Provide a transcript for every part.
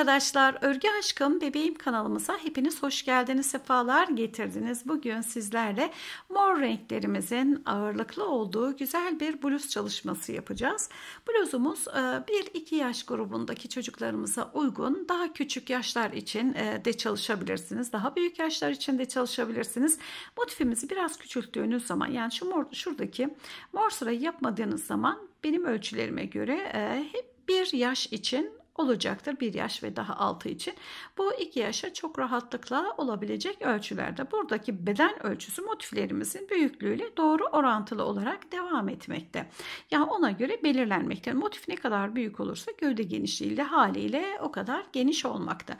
arkadaşlar, Örgü Aşkım Bebeğim kanalımıza hepiniz hoş geldiniz, sefalar getirdiniz. Bugün sizlerle mor renklerimizin ağırlıklı olduğu güzel bir bluz çalışması yapacağız. Bluzumuz 1-2 e, yaş grubundaki çocuklarımıza uygun. Daha küçük yaşlar için e, de çalışabilirsiniz, daha büyük yaşlar için de çalışabilirsiniz. Motifimizi biraz küçülttüğünüz zaman, yani şu mor, şuradaki mor sırayı yapmadığınız zaman benim ölçülerime göre e, hep bir yaş için olacaktır. 1 yaş ve daha altı için. Bu 2 yaşa çok rahatlıkla olabilecek ölçülerde. Buradaki beden ölçüsü motiflerimizin büyüklüğüyle doğru orantılı olarak devam etmekte. Ya yani ona göre belirlenmekte. Motif ne kadar büyük olursa gövde genişliğiyle haliyle o kadar geniş olmakta.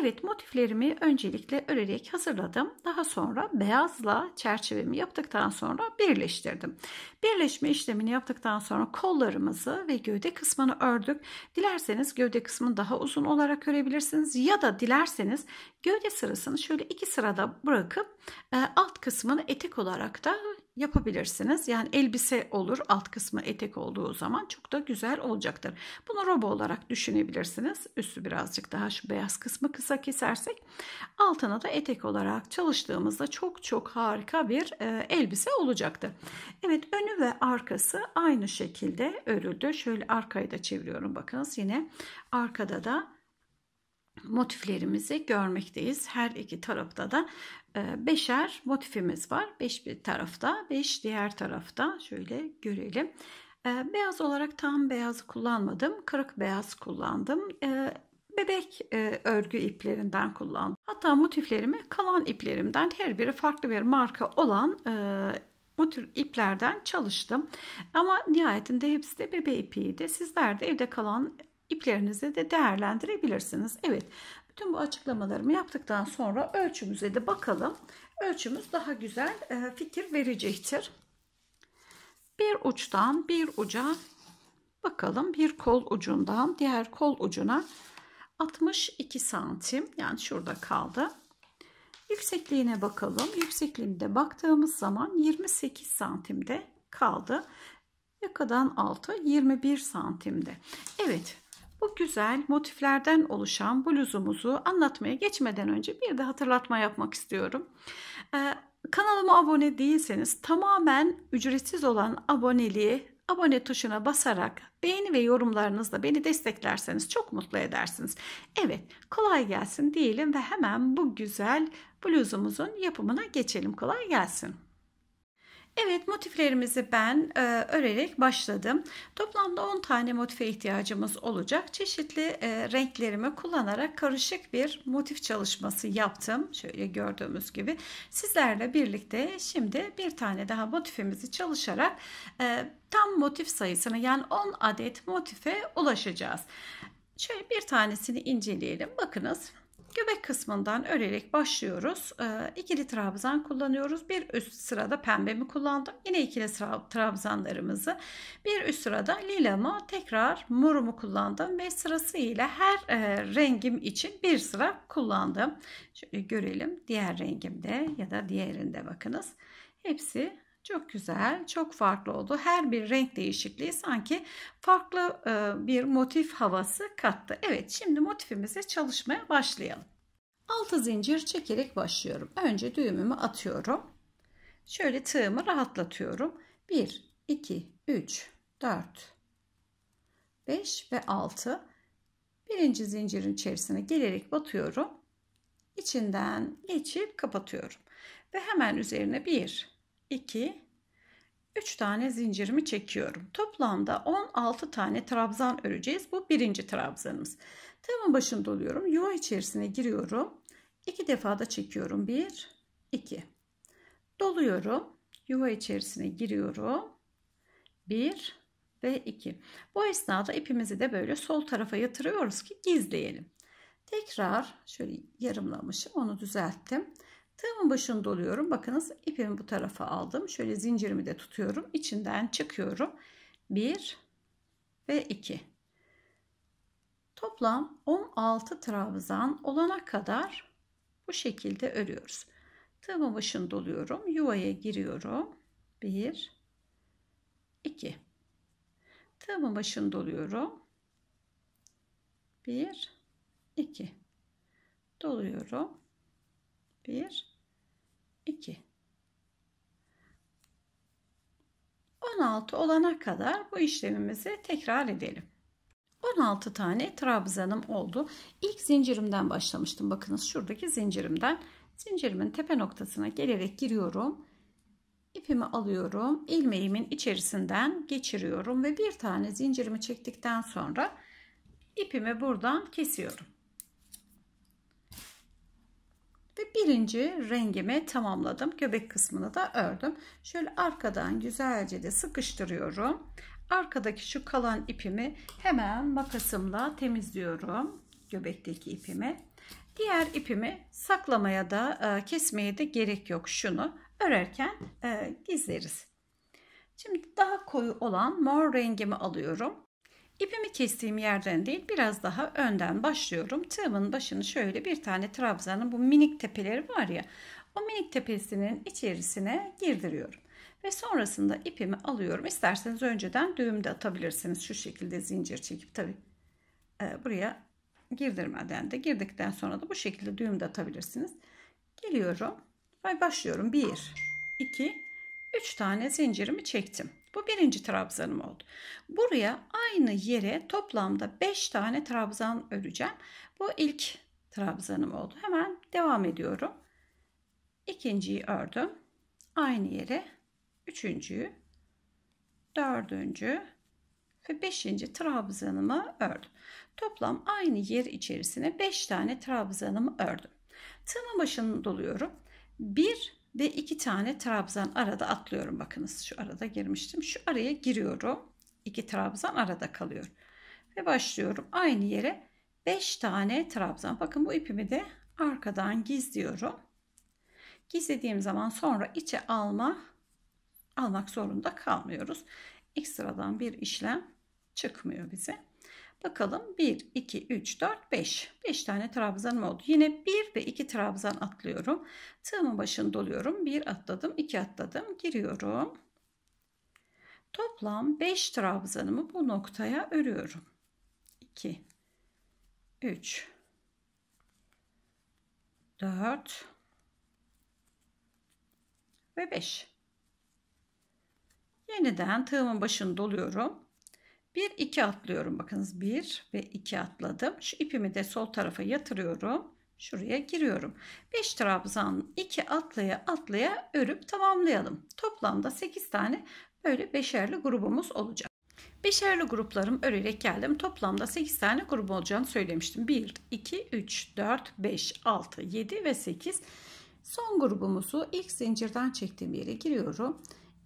Evet motiflerimi öncelikle örerek hazırladım. Daha sonra beyazla çerçevemi yaptıktan sonra birleştirdim. Birleşme işlemini yaptıktan sonra kollarımızı ve gövde kısmını ördük. Dilerseniz gövde gövde kısmını daha uzun olarak görebilirsiniz. Ya da dilerseniz gövde sırasını şöyle iki sırada bırakıp e, alt kısmını etek olarak da yapabilirsiniz. Yani elbise olur alt kısmı etek olduğu zaman çok da güzel olacaktır. Bunu robo olarak düşünebilirsiniz. Üstü birazcık daha şu beyaz kısmı kısa kesersek altına da etek olarak çalıştığımızda çok çok harika bir e, elbise olacaktır. Evet önü ve arkası aynı şekilde örüldü. Şöyle arkayı da çeviriyorum bakınız yine arkada da motiflerimizi görmekteyiz. Her iki tarafta da e, beşer motifimiz var. Beş bir tarafta, beş diğer tarafta. Şöyle görelim. E, beyaz olarak tam beyaz kullanmadım. Kırık beyaz kullandım. E, bebek örgü iplerinden kullandım. Hatta motiflerimi kalan iplerimden her biri farklı bir marka olan bu tür iplerden çalıştım. Ama nihayetinde hepsi de bebe ipiydi. Sizler de evde kalan iplerinizi de değerlendirebilirsiniz. Evet bütün bu açıklamalarımı yaptıktan sonra ölçümüze de bakalım. Ölçümüz daha güzel e, fikir verecektir. Bir uçtan bir uca bakalım bir kol ucundan diğer kol ucuna 62 santim yani şurada kaldı. Yüksekliğine bakalım. Yüksekliğinde baktığımız zaman 28 santimde kaldı. Yakadan altı 21 santimde. Evet bu güzel motiflerden oluşan bluzumuzu anlatmaya geçmeden önce bir de hatırlatma yapmak istiyorum. Ee, kanalıma abone değilseniz tamamen ücretsiz olan aboneliği abone tuşuna basarak beğeni ve yorumlarınızla beni desteklerseniz çok mutlu edersiniz. Evet kolay gelsin diyelim ve hemen bu güzel bluzumuzun yapımına geçelim. Kolay gelsin. Evet motiflerimizi ben e, örerek başladım. Toplamda 10 tane motife ihtiyacımız olacak. Çeşitli e, renklerimi kullanarak karışık bir motif çalışması yaptım. Şöyle gördüğümüz gibi sizlerle birlikte şimdi bir tane daha motifimizi çalışarak e, tam motif sayısını yani 10 adet motife ulaşacağız. Şöyle bir tanesini inceleyelim. Bakınız Göbek kısmından örerek başlıyoruz. E, trabzan kullanıyoruz. Bir üst sırada pembemi kullandım. Yine ikili trabzanlarımızı. Bir üst sırada lilamı tekrar morumu kullandım ve sırasıyla her e, rengim için bir sıra kullandım. Şöyle görelim diğer rengimde ya da diğerinde bakınız. Hepsi çok güzel, çok farklı oldu. Her bir renk değişikliği sanki farklı e, bir motif havası kattı. Evet, şimdi motifimize çalışmaya başlayalım. 6 zincir çekerek başlıyorum. Önce düğümümü atıyorum. Şöyle tığımı rahatlatıyorum. 1, 2, 3, 4, 5 ve 6. Birinci zincirin içerisine gelerek batıyorum. İçinden geçip kapatıyorum. Ve hemen üzerine 1, 2, 3 tane zincirimi çekiyorum. Toplamda 16 tane trabzan öreceğiz. Bu birinci trabzanımız. Tığımın başını doluyorum. Yuva içerisine giriyorum. 2 defa da çekiyorum. 1, 2. Doluyorum. Yuva içerisine giriyorum. 1 ve 2. Bu esnada ipimizi de böyle sol tarafa yatırıyoruz ki gizleyelim. Tekrar şöyle yarımlamışım onu düzelttim. Tığımın başını doluyorum. Bakınız ipimi bu tarafa aldım. Şöyle zincirimi de tutuyorum. İçinden çıkıyorum. 1 ve 2. Toplam 16 trabzan olana kadar bu şekilde örüyoruz. Tığımın başını doluyorum. Yuvaya giriyorum. 1 2 Tığımın başını doluyorum. 1 2 Doluyorum. 1 2 16 olana kadar bu işlemimizi tekrar edelim. 16 tane trabzanım oldu. İlk zincirimden başlamıştım. Bakınız şuradaki zincirimden. Zincirimin tepe noktasına gelerek giriyorum. İpimi alıyorum. ilmeğimin içerisinden geçiriyorum ve bir tane zincirimi çektikten sonra ipimi buradan kesiyorum. Ve birinci rengimi tamamladım. Göbek kısmını da ördüm. Şöyle arkadan güzelce de sıkıştırıyorum. Arkadaki şu kalan ipimi hemen makasımla temizliyorum. Göbekteki ipimi. Diğer ipimi saklamaya da e, kesmeye de gerek yok. Şunu örerken gizleriz. E, Şimdi daha koyu olan mor rengimi alıyorum. İpimi kestiğim yerden değil biraz daha önden başlıyorum. Tığımın başını şöyle bir tane trabzanın bu minik tepeleri var ya o minik tepesinin içerisine girdiriyorum. Ve sonrasında ipimi alıyorum. İsterseniz önceden düğüm de atabilirsiniz. Şu şekilde zincir çekip tabi e, buraya girdirmeden de girdikten sonra da bu şekilde düğüm de atabilirsiniz. Geliyorum ve başlıyorum. 1, 2, 3 tane zincirimi çektim. Bu birinci trabzanım oldu. Buraya aynı yere toplamda 5 tane trabzan öreceğim. Bu ilk trabzanım oldu. Hemen devam ediyorum. İkinciyi ördüm. Aynı yere üçüncüyü, dördüncü ve beşinci trabzanımı ördüm. Toplam aynı yer içerisine 5 tane trabzanımı ördüm. Tığımın başını doluyorum. 1 ve iki tane trabzan arada atlıyorum. Bakınız şu arada girmiştim. Şu araya giriyorum. İki trabzan arada kalıyor. Ve başlıyorum aynı yere 5 tane trabzan. Bakın bu ipimi de arkadan gizliyorum. Gizlediğim zaman sonra içe alma almak zorunda kalmıyoruz. Ekstradan bir işlem çıkmıyor bize. Bakalım 1, 2, 3, 4, 5. 5 tane trabzanım oldu. Yine 1 ve 2 trabzan atlıyorum. Tığımın başını doluyorum. 1 atladım, 2 atladım. Giriyorum. Toplam 5 trabzanımı bu noktaya örüyorum. 2, 3, 4 ve 5. Yeniden tığımın başını doluyorum. 1 2 atlıyorum bakınız 1 ve 2 atladım şu ipimi de sol tarafa yatırıyorum şuraya giriyorum 5 trabzan 2 atlaya atlaya örüp tamamlayalım toplamda 8 tane böyle beşerli grubumuz olacak Beşerli gruplarım örerek geldim. Toplamda 8 tane grup olacağını söylemiştim. 1, 2, 3, 4, 5, 6, 7 ve 8. Son grubumuzu ilk zincirden çektiğim yere giriyorum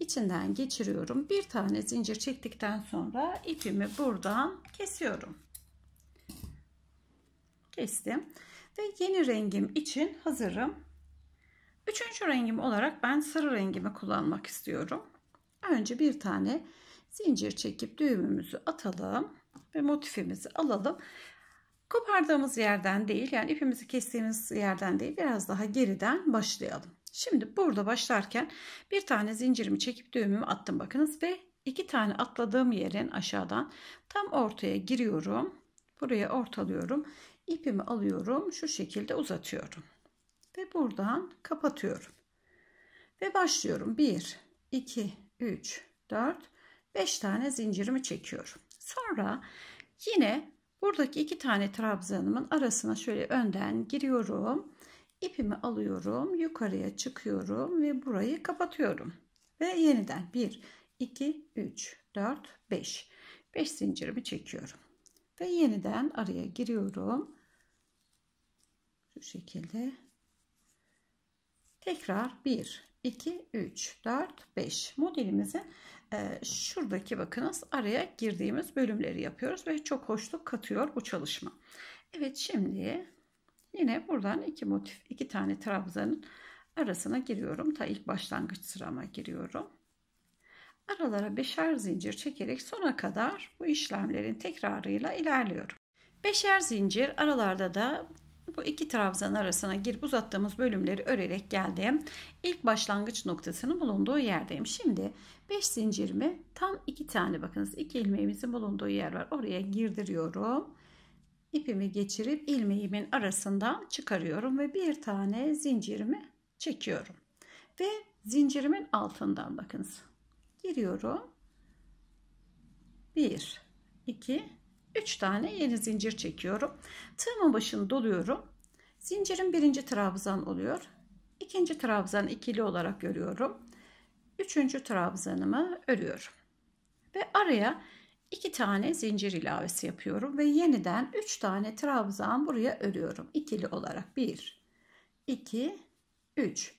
içinden geçiriyorum. Bir tane zincir çektikten sonra ipimi buradan kesiyorum. Kestim. Ve yeni rengim için hazırım. Üçüncü rengim olarak ben sarı rengimi kullanmak istiyorum. Önce bir tane zincir çekip düğümümüzü atalım ve motifimizi alalım. Kopardığımız yerden değil yani ipimizi kestiğimiz yerden değil biraz daha geriden başlayalım. Şimdi burada başlarken bir tane zincirimi çekip düğümümü attım bakınız ve iki tane atladığım yerin aşağıdan tam ortaya giriyorum. Buraya ortalıyorum. İpimi alıyorum. Şu şekilde uzatıyorum. Ve buradan kapatıyorum. Ve başlıyorum. 1, 2, 3, 4, 5 tane zincirimi çekiyorum. Sonra yine buradaki iki tane trabzanımın arasına şöyle önden giriyorum ipimi alıyorum yukarıya çıkıyorum ve burayı kapatıyorum ve yeniden 1 2 3 4 5 5 zincirimi çekiyorum ve yeniden araya giriyorum şu şekilde tekrar 1 2 3 4 5 modelimizin e, şuradaki bakınız araya girdiğimiz bölümleri yapıyoruz ve çok hoşluk katıyor bu çalışma Evet şimdi Yine buradan iki motif, iki tane trabzanın arasına giriyorum. Ta ilk başlangıç sırama giriyorum. Aralara beşer zincir çekerek sona kadar bu işlemlerin tekrarıyla ilerliyorum. Beşer zincir aralarda da bu iki trabzan arasına girip uzattığımız bölümleri örerek geldim. İlk başlangıç noktasının bulunduğu yerdeyim. Şimdi 5 zincirimi tam iki tane bakınız iki ilmeğimizin bulunduğu yer var. Oraya girdiriyorum ipimi geçirip ilmeğimin arasından çıkarıyorum ve bir tane zincirimi çekiyorum. Ve zincirimin altından bakınız. Giriyorum. 1 2 3 tane yeni zincir çekiyorum. Tığımın başını doluyorum. Zincirin birinci trabzan oluyor. İkinci trabzan ikili olarak görüyorum Üçüncü trabzanımı örüyorum. Ve araya 2 tane zincir ilavesi yapıyorum ve yeniden 3 tane trabzan buraya örüyorum. ikili olarak 1, 2, 3.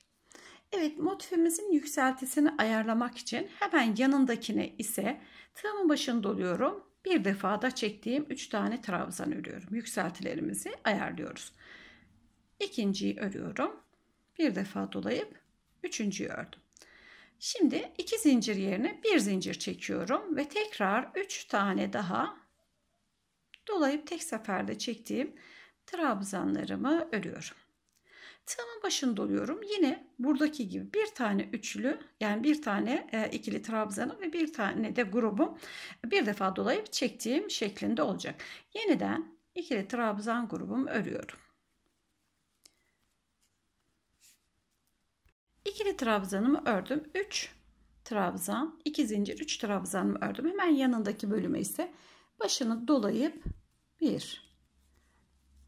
Evet motifimizin yükseltisini ayarlamak için hemen yanındakine ise tığımın başını doluyorum. Bir defada çektiğim 3 tane trabzan örüyorum. Yükseltilerimizi ayarlıyoruz. İkinciyi örüyorum. Bir defa dolayıp üçüncüyü ördüm. Şimdi iki zincir yerine bir zincir çekiyorum ve tekrar üç tane daha dolayıp tek seferde çektiğim trabzanlarımı örüyorum. Tığımın başını doluyorum. Yine buradaki gibi bir tane üçlü yani bir tane e, ikili trabzanım ve bir tane de grubum bir defa dolayıp çektiğim şeklinde olacak. Yeniden ikili trabzan grubum örüyorum. ikili trabzanımı ördüm. 3 trabzan, 2 zincir, 3 trabzanımı ördüm. Hemen yanındaki bölüme ise başını dolayıp 1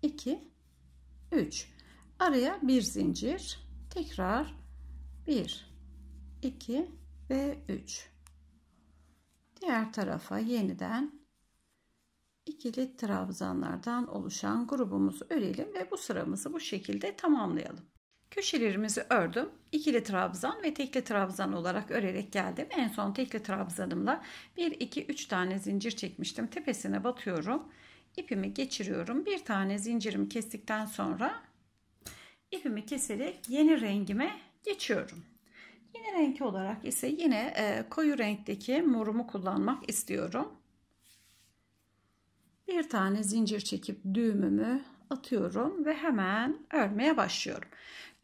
2 3 araya bir zincir, tekrar 1 2 ve 3 diğer tarafa yeniden ikili trabzanlardan oluşan grubumuzu örelim ve bu sıramızı bu şekilde tamamlayalım. Köşelerimizi ördüm ikili trabzan ve tekli trabzan olarak örerek geldim. En son tekli trabzanımla 1 2 3 tane zincir çekmiştim. Tepesine batıyorum. İpimi geçiriyorum. Bir tane zincirimi kestikten sonra ipimi keserek yeni rengime geçiyorum. Yeni renk olarak ise yine e, koyu renkteki morumu kullanmak istiyorum. Bir tane zincir çekip düğümümü atıyorum ve hemen örmeye başlıyorum.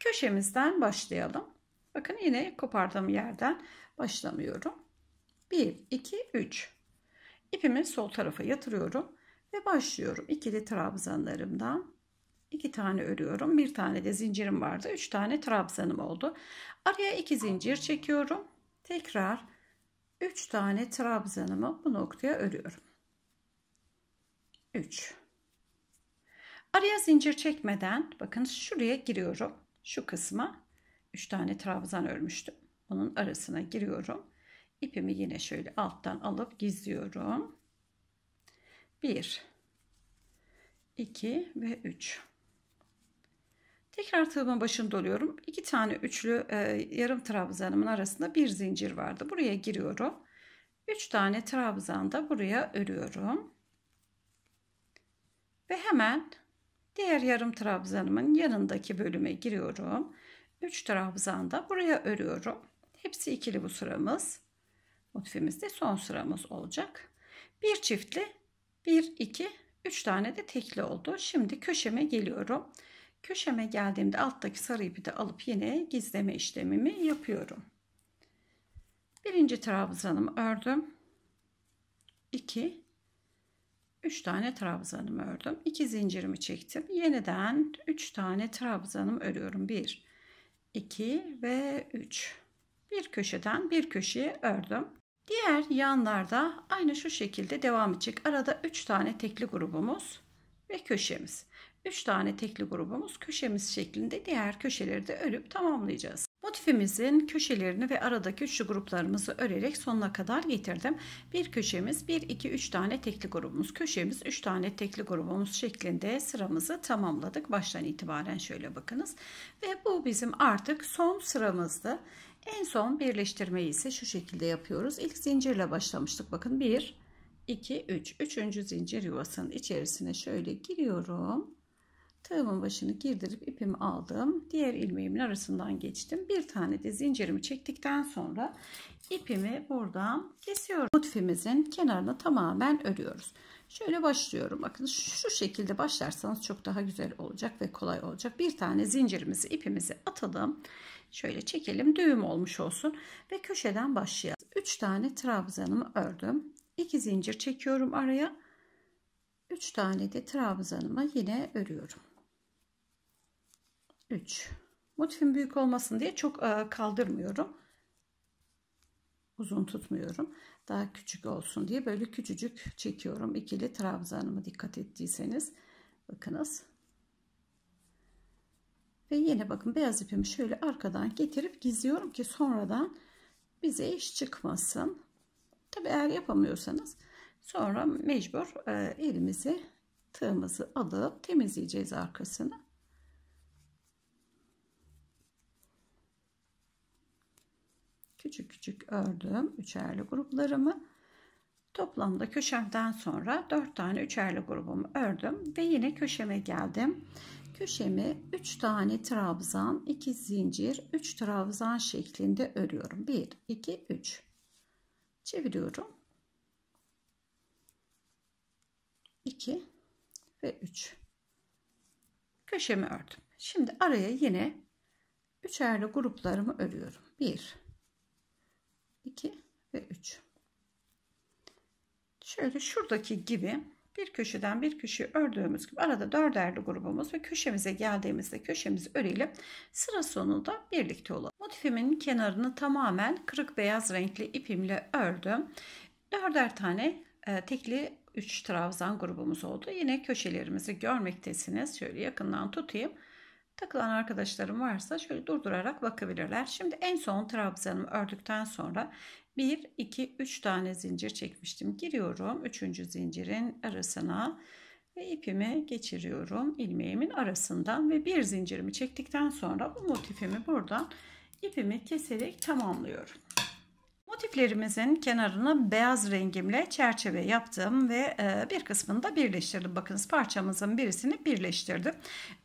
Köşemizden başlayalım. Bakın yine kopardığım yerden başlamıyorum. 1, 2, 3. İpimi sol tarafa yatırıyorum ve başlıyorum. İkili trabzanlarımdan iki tane örüyorum. Bir tane de zincirim vardı. Üç tane trabzanım oldu. Araya iki zincir çekiyorum. Tekrar üç tane trabzanımı bu noktaya örüyorum. 3 Araya zincir çekmeden bakın şuraya giriyorum şu kısma 3 tane trabzan örmüştüm. Bunun arasına giriyorum. İpimi yine şöyle alttan alıp gizliyorum. 1 2 ve 3 Tekrar tığımın başını doluyorum. 2 tane üçlü e, yarım trabzanımın arasında bir zincir vardı. Buraya giriyorum. 3 tane trabzan da buraya örüyorum. Ve hemen Diğer yarım trabzanımın yanındaki bölüme giriyorum. 3 da buraya örüyorum. Hepsi ikili bu sıramız. Motifimizde son sıramız olacak. Bir çiftli bir iki üç tane de tekli oldu. Şimdi köşeme geliyorum. Köşeme geldiğimde alttaki sarı ipi de alıp yine gizleme işlemimi yapıyorum. Birinci trabzanımı ördüm. 2 3 tane trabzanımı ördüm. 2 zincirimi çektim. Yeniden 3 tane trabzanım örüyorum. 1, 2 ve 3. Bir köşeden bir köşeye ördüm. Diğer yanlarda aynı şu şekilde devam edecek. Arada 3 tane tekli grubumuz ve köşemiz. 3 tane tekli grubumuz köşemiz şeklinde diğer köşeleri de örüp tamamlayacağız. Motifimizin köşelerini ve aradaki üçlü gruplarımızı örerek sonuna kadar getirdim. Bir köşemiz 1, 2, 3 tane tekli grubumuz, köşemiz 3 tane tekli grubumuz şeklinde sıramızı tamamladık. Baştan itibaren şöyle bakınız. Ve bu bizim artık son sıramızdı. En son birleştirmeyi ise şu şekilde yapıyoruz. İlk zincirle başlamıştık. Bakın 1, 2, 3. Üçüncü zincir yuvasının içerisine şöyle giriyorum. Tığımın başını girdirip ipimi aldım. Diğer ilmeğimin arasından geçtim. Bir tane de zincirimi çektikten sonra ipimi buradan kesiyorum. Motifimizin kenarını tamamen örüyoruz. Şöyle başlıyorum. Bakın şu şekilde başlarsanız çok daha güzel olacak ve kolay olacak. Bir tane zincirimizi ipimizi atalım. Şöyle çekelim. Düğüm olmuş olsun. Ve köşeden başlayalım. 3 tane trabzanımı ördüm. 2 zincir çekiyorum araya. 3 tane de trabzanımı yine örüyorum. 3. Motifim büyük olmasın diye çok e, kaldırmıyorum. Uzun tutmuyorum. Daha küçük olsun diye böyle küçücük çekiyorum. İkili trabzanımı dikkat ettiyseniz. Bakınız. Ve yine bakın beyaz ipimi şöyle arkadan getirip gizliyorum ki sonradan bize iş çıkmasın. Tabi eğer yapamıyorsanız sonra mecbur e, elimizi tığımızı alıp temizleyeceğiz arkasını. küçük küçük ördüm üçerli gruplarımı. Toplamda köşemden sonra dört tane üçerli grubumu ördüm ve yine köşeme geldim. Köşemi 3 tane trabzan, 2 zincir, 3 trabzan şeklinde örüyorum. 1, 2, 3. Çeviriyorum. 2 ve 3. Köşemi ördüm. Şimdi araya yine üçerli gruplarımı örüyorum. 1 2 ve 3 şöyle şuradaki gibi bir köşeden bir köşeyi ördüğümüz gibi arada dörderli grubumuz ve köşemize geldiğimizde köşemizi örelim. Sıra sonunda birlikte olalım. Motifimin kenarını tamamen kırık beyaz renkli ipimle ördüm. Dörder tane e, tekli 3 trabzan grubumuz oldu. Yine köşelerimizi görmektesiniz. Şöyle yakından tutayım. Takılan arkadaşlarım varsa şöyle durdurarak bakabilirler. Şimdi en son trabzanımı ördükten sonra 1, 2, 3 tane zincir çekmiştim. Giriyorum 3. zincirin arasına ve ipimi geçiriyorum ilmeğimin arasından ve bir zincirimi çektikten sonra bu motifimi buradan ipimi keserek tamamlıyorum. Motiflerimizin kenarını beyaz rengimle çerçeve yaptım ve e, bir kısmını da birleştirdim. Bakınız parçamızın birisini birleştirdim.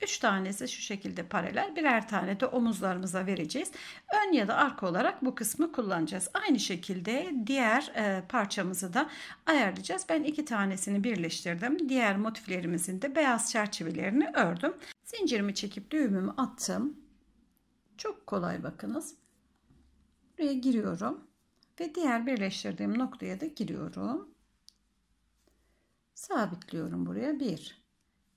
3 tanesi şu şekilde paralel birer tane de omuzlarımıza vereceğiz. Ön ya da arka olarak bu kısmı kullanacağız. Aynı şekilde diğer e, parçamızı da ayarlayacağız. Ben iki tanesini birleştirdim. Diğer motiflerimizin de beyaz çerçevelerini ördüm. Zincirimi çekip düğümümü attım. Çok kolay bakınız. Buraya giriyorum ve diğer birleştirdiğim noktaya da giriyorum. Sabitliyorum buraya 1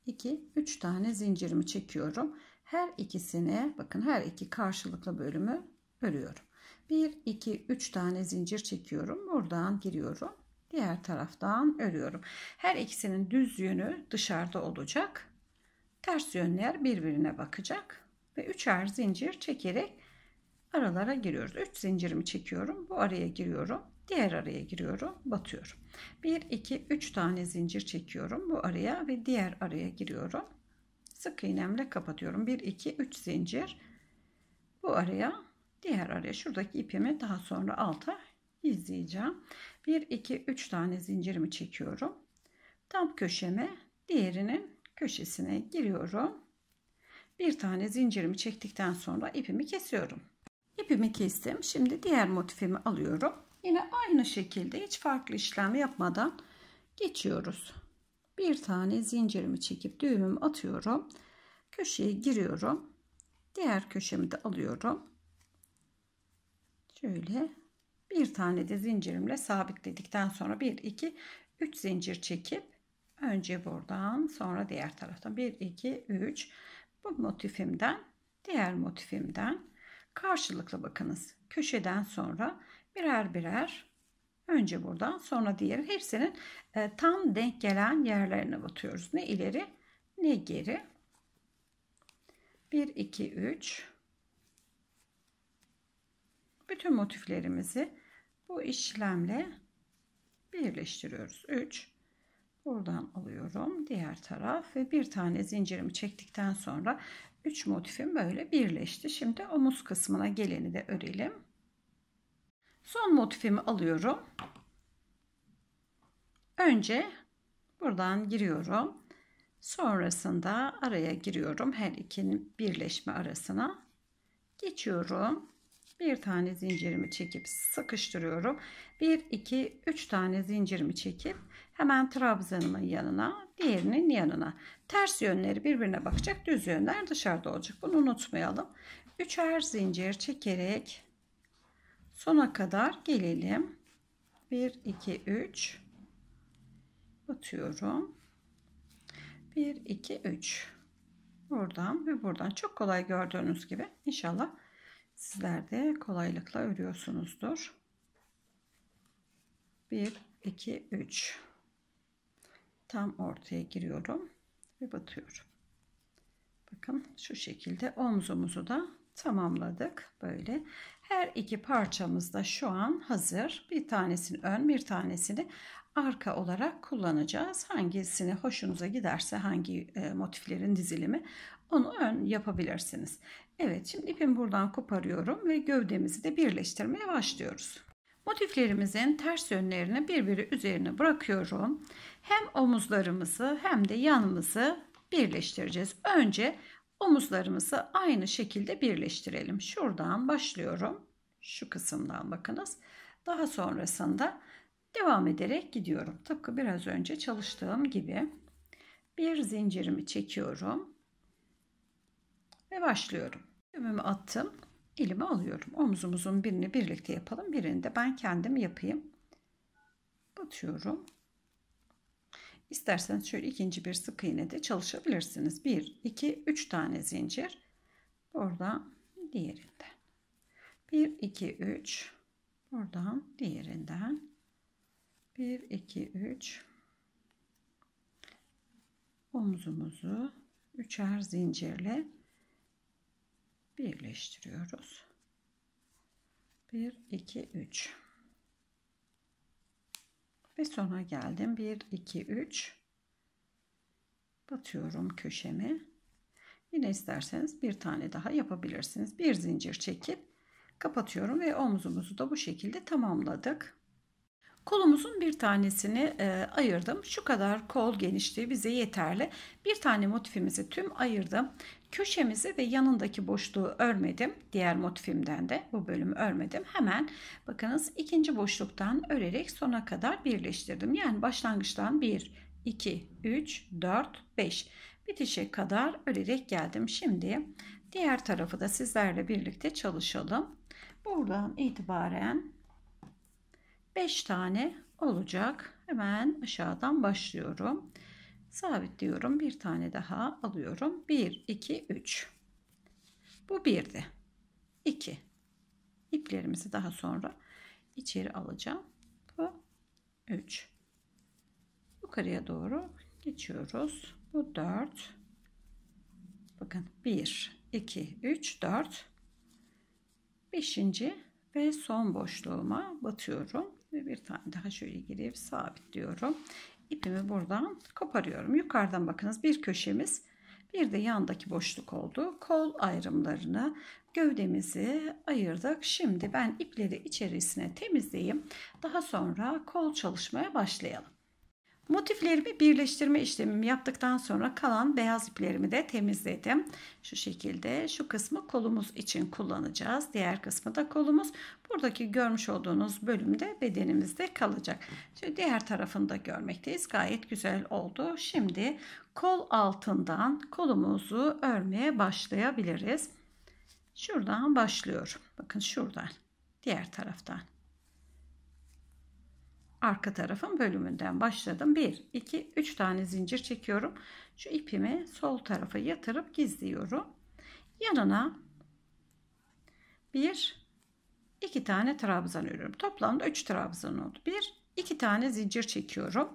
2 3 tane zincirimi çekiyorum. Her ikisini bakın her iki karşılıklı bölümü örüyorum. 1 2 3 tane zincir çekiyorum. Buradan giriyorum. Diğer taraftan örüyorum. Her ikisinin düz yönü dışarıda olacak. Ters yönler birbirine bakacak ve üçer zincir çekerek aralara giriyoruz. 3 zincirimi çekiyorum. Bu araya giriyorum. Diğer araya giriyorum. Batıyorum. 1, 2, 3 tane zincir çekiyorum. Bu araya ve diğer araya giriyorum. Sık iğnemle kapatıyorum. 1, 2, 3 zincir. Bu araya diğer araya şuradaki ipimi daha sonra alta izleyeceğim. 1, 2, 3 tane zincirimi çekiyorum. Tam köşeme diğerinin köşesine giriyorum. Bir tane zincirimi çektikten sonra ipimi kesiyorum ipimi kestim şimdi diğer motifimi alıyorum yine aynı şekilde hiç farklı işlem yapmadan geçiyoruz bir tane zincirimi çekip düğümümü atıyorum köşeye giriyorum diğer köşemi de alıyorum şöyle bir tane de zincirimle sabitledikten sonra 1 2 3 zincir çekip önce buradan sonra diğer taraftan 1 2 3 bu motifimden diğer motifimden Karşılıklı bakınız. Köşeden sonra birer birer önce buradan sonra diğeri hepsinin e, tam denk gelen yerlerine batıyoruz. Ne ileri ne geri. 1 2 3 bütün motiflerimizi bu işlemle birleştiriyoruz. 3 buradan alıyorum diğer taraf ve bir tane zincirimi çektikten sonra 3 motifim böyle birleşti. Şimdi omuz kısmına geleni de örelim. Son motifimi alıyorum. Önce buradan giriyorum. Sonrasında araya giriyorum. Her ikinin birleşme arasına geçiyorum. Bir tane zincirimi çekip sıkıştırıyorum. 1 2 3 tane zincirimi çekip Hemen trabzanın yanına, diğerinin yanına. Ters yönleri birbirine bakacak, düz yönler dışarıda olacak. Bunu unutmayalım. Üçer zincir çekerek sona kadar gelelim. 1 2 3 Atıyorum. 1 2 3 buradan ve buradan çok kolay gördüğünüz gibi inşallah sizler de kolaylıkla örüyorsunuzdur. 1 2 3 tam ortaya giriyorum ve batıyorum. Bakın şu şekilde omzumuzu da tamamladık böyle. Her iki parçamız da şu an hazır. Bir tanesini ön, bir tanesini arka olarak kullanacağız. Hangisini hoşunuza giderse hangi e, motiflerin dizilimi onu ön yapabilirsiniz. Evet şimdi ipimi buradan koparıyorum ve gövdemizi de birleştirmeye başlıyoruz. Motiflerimizin ters yönlerini birbiri üzerine bırakıyorum. Hem omuzlarımızı hem de yanımızı birleştireceğiz. Önce omuzlarımızı aynı şekilde birleştirelim. Şuradan başlıyorum. Şu kısımdan bakınız. Daha sonrasında devam ederek gidiyorum. Tıpkı biraz önce çalıştığım gibi. Bir zincirimi çekiyorum. Ve başlıyorum. Düğümümü attım elime alıyorum. Omuzumuzun birini birlikte yapalım. Birini de ben kendim yapayım. Batıyorum. İsterseniz şöyle ikinci bir sık iğne de çalışabilirsiniz. 1, 2, 3 tane zincir. Buradan diğerinden. 1, 2, 3. Buradan diğerinden. 1, 2, 3. Omuzumuzu üçer zincirle birleştiriyoruz. 1 2 3 ve sona geldim 1 2 3 batıyorum köşemi yine isterseniz bir tane daha yapabilirsiniz bir zincir çekip kapatıyorum ve omzumuzu da bu şekilde tamamladık Kolumuzun bir tanesini e, ayırdım. Şu kadar kol genişliği bize yeterli. Bir tane motifimizi tüm ayırdım. Köşemizi ve yanındaki boşluğu örmedim. Diğer motifimden de bu bölümü örmedim. Hemen bakınız ikinci boşluktan örerek sona kadar birleştirdim. Yani başlangıçtan 1, 2, 3, 4, 5 bitişe kadar örerek geldim. Şimdi diğer tarafı da sizlerle birlikte çalışalım. Buradan itibaren 5 tane olacak. Hemen aşağıdan başlıyorum. Sabitliyorum. Bir tane daha alıyorum. 1, 2, 3. Bu 1'di. 2. İplerimizi daha sonra içeri alacağım. Bu 3. Yukarıya doğru geçiyoruz. Bu 4. Bakın 1, 2, 3, 4. 5. ve son boşluğuma batıyorum ve bir tane daha şöyle girip sabitliyorum İpimi buradan koparıyorum yukarıdan bakınız bir köşemiz bir de yandaki boşluk oldu kol ayrımlarını gövdemizi ayırdık şimdi ben ipleri içerisine temizleyeyim daha sonra kol çalışmaya başlayalım Motiflerimi birleştirme işlemimi yaptıktan sonra kalan beyaz iplerimi de temizledim. Şu şekilde şu kısmı kolumuz için kullanacağız. Diğer kısmı da kolumuz. Buradaki görmüş olduğunuz bölümde bedenimizde kalacak. Şimdi diğer tarafını da görmekteyiz. Gayet güzel oldu. Şimdi kol altından kolumuzu örmeye başlayabiliriz. Şuradan başlıyorum. Bakın şuradan. Diğer taraftan arka tarafın bölümünden başladım. 1, 2, 3 tane zincir çekiyorum. Şu ipimi sol tarafa yatırıp gizliyorum. Yanına 1, 2 tane trabzan örüyorum. Toplamda 3 trabzan oldu. 1, 2 tane zincir çekiyorum.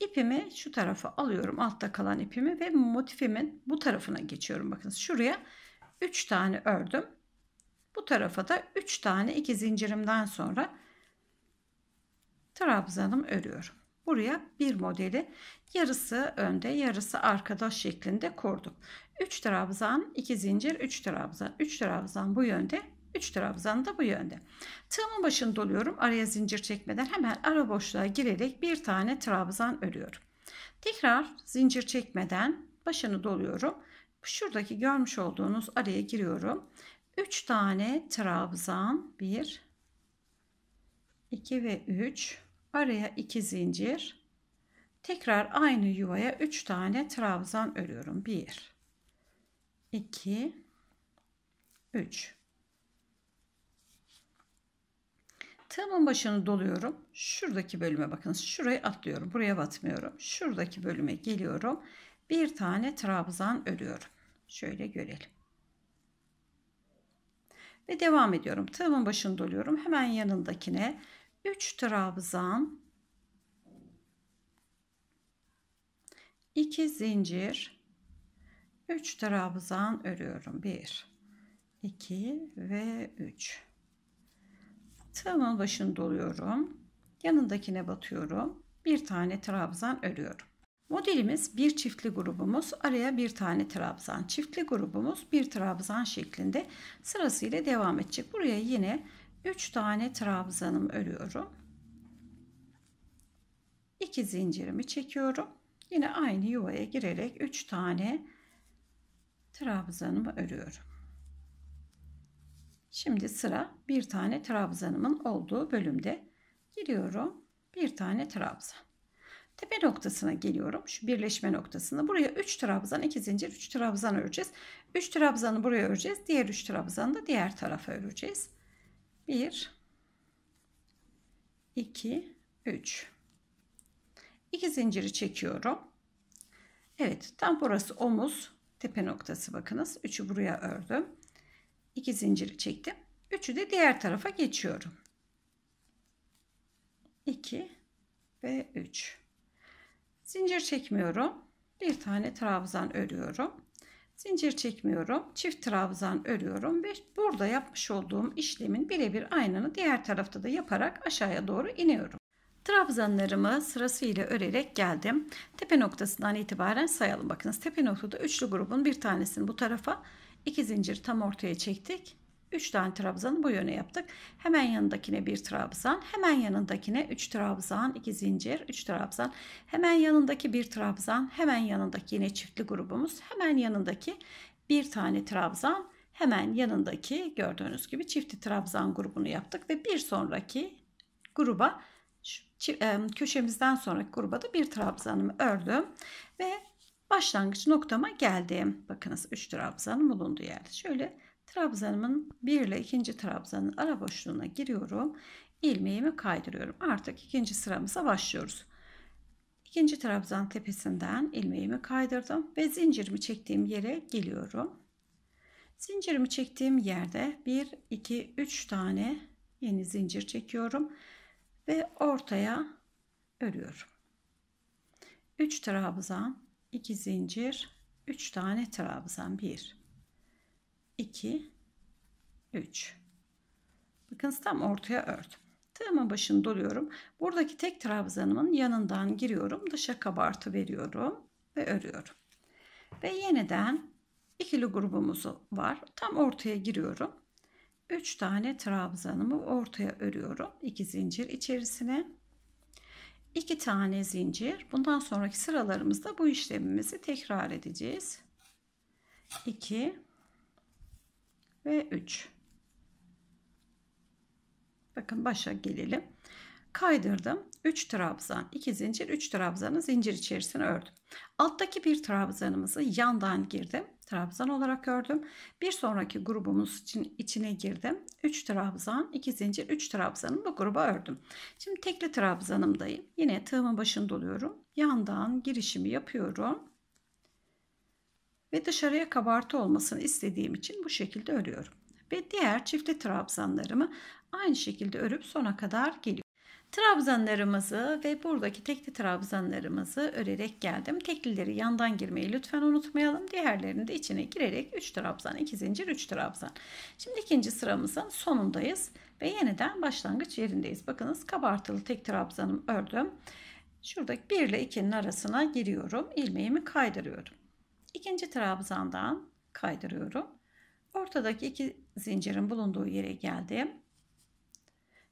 İpimi şu tarafa alıyorum. Altta kalan ipimi ve motifimin bu tarafına geçiyorum. Bakın şuraya 3 tane ördüm. Bu tarafa da 3 tane 2 zincirimden sonra trabzanım örüyorum. Buraya bir modeli yarısı önde yarısı arkada şeklinde kurdum. 3 trabzan 2 zincir 3 trabzan 3 trabzan bu yönde 3 trabzan da bu yönde. Tığımın başını doluyorum araya zincir çekmeden hemen ara boşluğa girerek bir tane trabzan örüyorum. Tekrar zincir çekmeden başını doluyorum. Şuradaki görmüş olduğunuz araya giriyorum. 3 tane trabzan 1 2 ve 3 araya 2 zincir tekrar aynı yuvaya 3 tane trabzan örüyorum 1 2 3 tığımın başını doluyorum. Şuradaki bölüme bakın. Şurayı atlıyorum. Buraya batmıyorum. Şuradaki bölüme geliyorum. Bir tane trabzan örüyorum. Şöyle görelim. Ve devam ediyorum. Tığımın başını doluyorum. Hemen yanındakine 3 trabzan 2 zincir 3 trabzan örüyorum 1 2 ve 3 tığımın başını doluyorum yanındakine batıyorum bir tane trabzan örüyorum modelimiz bir çiftli grubumuz araya bir tane trabzan çiftli grubumuz bir trabzan şeklinde sırasıyla devam edecek buraya yine 3 tane trabzanım örüyorum. 2 zincirimi çekiyorum. Yine aynı yuvaya girerek 3 tane trabzanımı örüyorum. Şimdi sıra bir tane trabzanımın olduğu bölümde giriyorum. Bir tane trabzan. Tepe noktasına geliyorum. Şu birleşme noktasına. Buraya 3 trabzan, 2 zincir, 3 trabzan öreceğiz. 3 trabzanı buraya öreceğiz. Diğer 3 trabzanı da diğer tarafa öreceğiz. 1 2 3 2 zinciri çekiyorum. Evet tam burası omuz tepe noktası bakınız. 3'ü buraya ördüm. 2 zinciri çektim. 3'ü de diğer tarafa geçiyorum. 2 ve 3 zincir çekmiyorum. Bir tane trabzan örüyorum. Zincir çekmiyorum. Çift trabzan örüyorum ve burada yapmış olduğum işlemin birebir aynını diğer tarafta da yaparak aşağıya doğru iniyorum. Trabzanlarımı sırasıyla örerek geldim. Tepe noktasından itibaren sayalım. Bakınız tepe noktada üçlü grubun bir tanesini bu tarafa iki zincir tam ortaya çektik. 3 tane trabzanı bu yöne yaptık. Hemen yanındakine bir trabzan, hemen yanındakine 3 trabzan, 2 zincir, 3 trabzan. Hemen yanındaki bir trabzan, hemen yanındaki yine çiftli grubumuz, hemen yanındaki bir tane trabzan, hemen yanındaki gördüğünüz gibi çiftli trabzan grubunu yaptık ve bir sonraki gruba e, köşemizden sonraki gruba da bir trabzanımı ördüm ve başlangıç noktama geldim. Bakınız 3 trabzanım bulunduğu yerde. Şöyle Trabzanımın 1 ile 2. trabzanın ara boşluğuna giriyorum. İlmeğimi kaydırıyorum. Artık ikinci sıramıza başlıyoruz. İkinci trabzan tepesinden ilmeğimi kaydırdım ve zincirimi çektiğim yere geliyorum. Zincirimi çektiğim yerde 1 2 3 tane yeni zincir çekiyorum ve ortaya örüyorum. 3 trabzan, 2 zincir, 3 tane trabzan. 1 2 3 bakın tam ortaya ördüm tığımın başını doluyorum buradaki tek trabzanımın yanından giriyorum dışa kabartı veriyorum ve örüyorum ve yeniden ikili grubumuzu var tam ortaya giriyorum 3 tane trabzanımı ortaya örüyorum 2 zincir içerisine 2 tane zincir bundan sonraki sıralarımızda bu işlemimizi tekrar edeceğiz 2 ve 3. Bakın başa gelelim. Kaydırdım. 3 trabzan, 2 zincir, 3 trabzanı zincir içerisine ördüm. Alttaki bir trabzanımızı yandan girdim. Trabzan olarak ördüm. Bir sonraki grubumuz için içine girdim. 3 trabzan, 2 zincir, 3 trabzanı bu gruba ördüm. Şimdi tekli trabzanımdayım. Yine tığımın başını doluyorum. Yandan girişimi yapıyorum ve dışarıya kabartı olmasını istediğim için bu şekilde örüyorum. Ve diğer çiftli trabzanlarımı aynı şekilde örüp sona kadar geliyorum. Trabzanlarımızı ve buradaki tekli trabzanlarımızı örerek geldim. Teklileri yandan girmeyi lütfen unutmayalım. Diğerlerini de içine girerek 3 trabzan, 2 zincir, 3 trabzan. Şimdi ikinci sıramızın sonundayız ve yeniden başlangıç yerindeyiz. Bakınız kabartılı tek trabzanım ördüm. Şuradaki 1 ile 2'nin arasına giriyorum. ilmeğimi kaydırıyorum. İkinci trabzandan kaydırıyorum. Ortadaki iki zincirin bulunduğu yere geldim.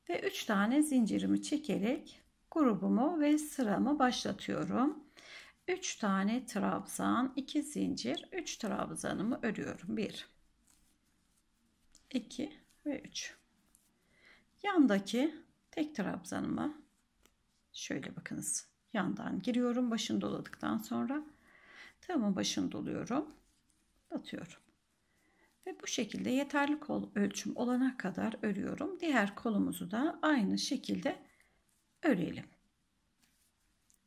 Ve üç tane zincirimi çekerek grubumu ve sıramı başlatıyorum. Üç tane trabzan, iki zincir, üç trabzanımı örüyorum. Bir, iki ve üç. Yandaki tek trabzanımı şöyle bakınız. Yandan giriyorum başını doladıktan sonra Tığımın başını doluyorum. Batıyorum. Ve bu şekilde yeterli kol ölçüm olana kadar örüyorum. Diğer kolumuzu da aynı şekilde örelim.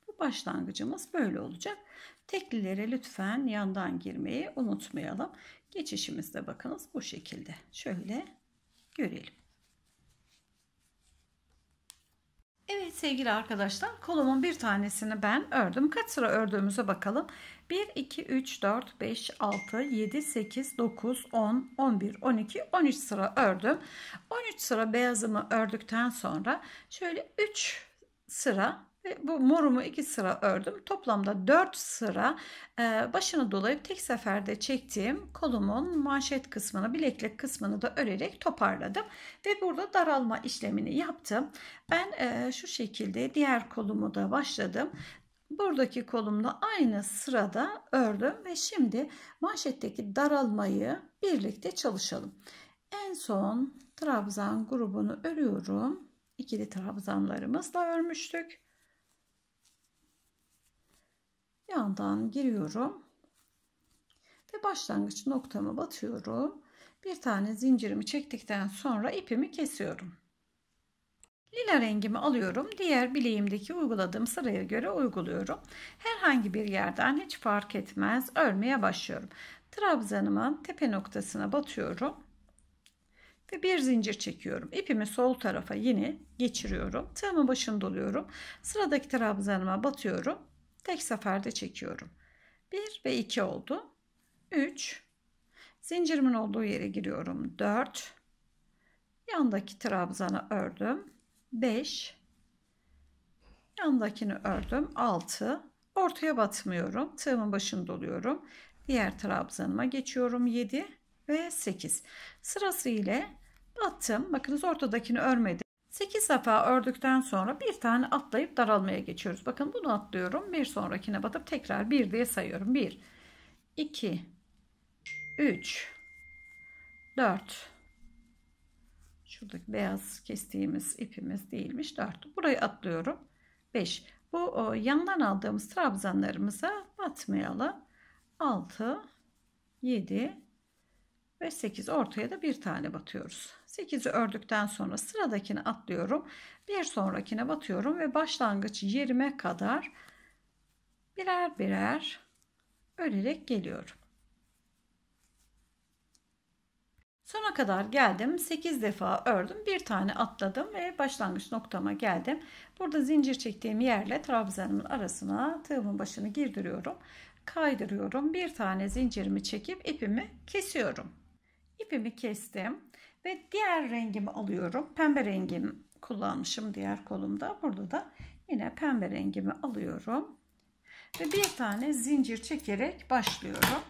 Bu başlangıcımız böyle olacak. Teklilere lütfen yandan girmeyi unutmayalım. Geçişimizde bakınız bu şekilde. Şöyle görelim. Evet sevgili arkadaşlar kolumun bir tanesini ben ördüm. Kaç sıra ördüğümüze bakalım. 1, 2, 3, 4, 5, 6, 7, 8, 9, 10, 11, 12, 13 sıra ördüm. 13 sıra beyazımı ördükten sonra şöyle 3 sıra ve bu morumu iki sıra ördüm. Toplamda 4 sıra e, başını dolayıp tek seferde çektiğim kolumun manşet kısmını, bileklik kısmını da örerek toparladım. Ve burada daralma işlemini yaptım. Ben e, şu şekilde diğer kolumu da başladım. Buradaki kolumda aynı sırada ördüm ve şimdi manşetteki daralmayı birlikte çalışalım. En son trabzan grubunu örüyorum. ikili trabzanlarımızla örmüştük. yandan giriyorum ve başlangıç noktama batıyorum. Bir tane zincirimi çektikten sonra ipimi kesiyorum. Lila rengimi alıyorum. Diğer bileğimdeki uyguladığım sıraya göre uyguluyorum. Herhangi bir yerden hiç fark etmez örmeye başlıyorum. Trabzanımın tepe noktasına batıyorum. Ve bir zincir çekiyorum. İpimi sol tarafa yine geçiriyorum. Tığımın başını doluyorum. Sıradaki trabzanıma batıyorum Tek seferde çekiyorum. 1 ve 2 oldu. 3 zincirimin olduğu yere giriyorum. 4 yandaki trabzanı ördüm. 5 yandakini ördüm. 6 ortaya batmıyorum. Tığımın başını doluyorum. Diğer trabzanıma geçiyorum. 7 ve 8 sırası ile battım. Bakınız ortadakini örmedim. 8 defa ördükten sonra bir tane atlayıp daralmaya geçiyoruz. Bakın bunu atlıyorum. Bir sonrakine batıp tekrar 1 diye sayıyorum. 1 2 3 4 Şuradaki beyaz kestiğimiz ipimiz değilmiş. 4. Burayı atlıyorum. 5. Bu o, yandan aldığımız trabzanlarımıza batmayalım. 6 7 ve 8 ortaya da bir tane batıyoruz. 8'i ördükten sonra sıradakini atlıyorum. Bir sonrakine batıyorum ve başlangıç 20'e kadar birer birer örerek geliyorum. Sona kadar geldim. 8 defa ördüm. Bir tane atladım ve başlangıç noktama geldim. Burada zincir çektiğim yerle trabzanımın arasına tığımın başını girdiriyorum. Kaydırıyorum. Bir tane zincirimi çekip ipimi kesiyorum ipimi kestim ve diğer rengimi alıyorum. Pembe rengim kullanmışım diğer kolumda. Burada da yine pembe rengimi alıyorum. Ve bir tane zincir çekerek başlıyorum.